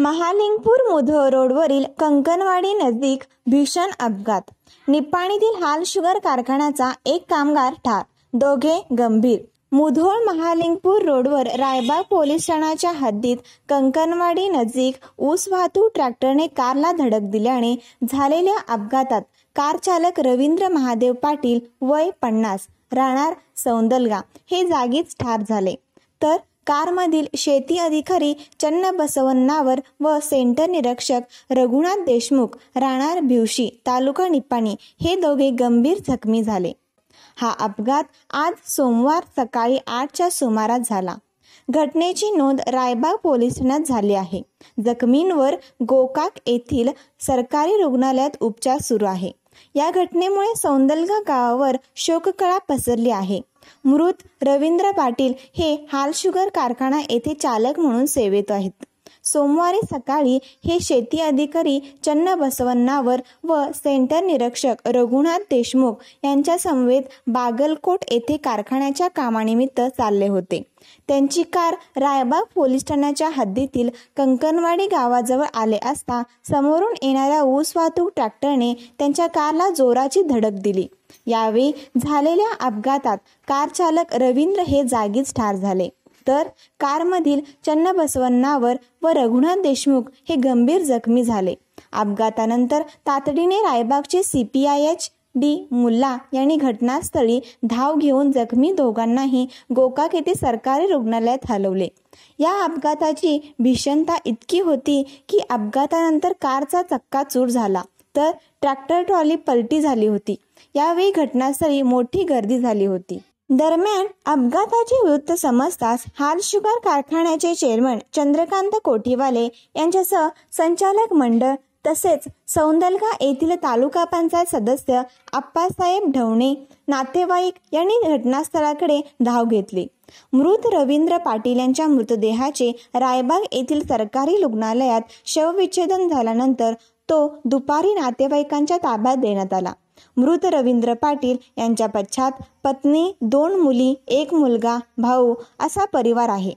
महालिंगपूर मुधोळ रोडवरील कंकनवाडी नजदीक भीषण अपघात निपाणीतील हाल शुगर कारखान्याचा एक कामगार ठार दोघे गंभीर मुधोळ महालिंगपूर रोडवर रायबाग पोलीस ठाण्याच्या हद्दीत कंकनवाडी नजदीक ऊस वाहतूक ट्रॅक्टरने कारला धडक दिल्याने झालेल्या अपघातात कार चालक रवींद्र महादेव पाटील वय पन्नास राहणार सौंदलगा हे जागीच ठार झाले तर कारमधील शेती अधिकारी बसवन्नावर व सेंटर निरीक्षक रघुनाथ देशमुख राणार भिवशी तालुका निपाणी हे दोघे गंभीर जखमी झाले हा अपघात आज सोमवार सकाळी आठच्या सुमारास झाला घटनेची नोंद रायबाग पोलीस ठाण्यात झाली आहे जखमींवर गोकाक येथील सरकारी रुग्णालयात उपचार सुरू आहे या घटनेमुळे सौंदलगा गावावर शोककळा पसरली आहे मृत रवींद्र पाटील हे हाल शुगर कारखाना येथे चालक म्हणून सेवेत आहेत सोमवारी सकाळी हे शेती अधिकारी चन्नबसवन्नावर व सेंटर निरीक्षक रघुनाथ देशमुख यांच्या समवेत बागलकोट येथे कारखान्याच्या कामानिमित्त चालले होते त्यांची कार रायबाग पोलीस ठाण्याच्या हद्दीतील कंकणवाडी गावाजवळ आले असता समोरून येणाऱ्या ऊस वाहतूक ट्रॅक्टरने त्यांच्या कारला जोराची धडक दिली यावेळी झालेल्या अपघातात कार चालक रवींद्र हे जागीच ठार झाले तर कारमधील चन्नबसवन्नावर व रघुनाथ देशमुख हे गंभीर जखमी झाले अपघातानंतर तातडीने रायबागचे C P I H D Mulla यांनी घटनास्थळी धाव घेऊन जखमी दोघांनाही गोकाक येथे सरकारी रुग्णालयात हलवले या अपघाताची भीषणता इतकी होती की अपघातानंतर कारचा चक्का चूर झाला तर ट्रॅक्टर ट्रॉली पलटी झाली होती यावेळी घटनास्थळी मोठी गर्दी झाली होती दरम्यान अपघाताचे वृत्त समजताच हाल शुगर कारखान्याचे चेअरमन चंद्रकांत कोठीवाले यांच्यासह संचालक मंडळ तसेच सौंदलगा येथील तालुका पंचायत सदस्य आप्पासाहेब ढवणे नातेवाईक यांनी घटनास्थळाकडे धाव घेतली मृत रवींद्र पाटील यांच्या मृतदेहाचे रायबाग येथील सरकारी रुग्णालयात शवविच्छेदन झाल्यानंतर तो दुपारी नातेवाईकांच्या ताब्यात देण्यात आला मृत रवींद्र पाटील यांच्या पश्चात पत्नी दोन मुली एक मुलगा भाऊ असा परिवार आहे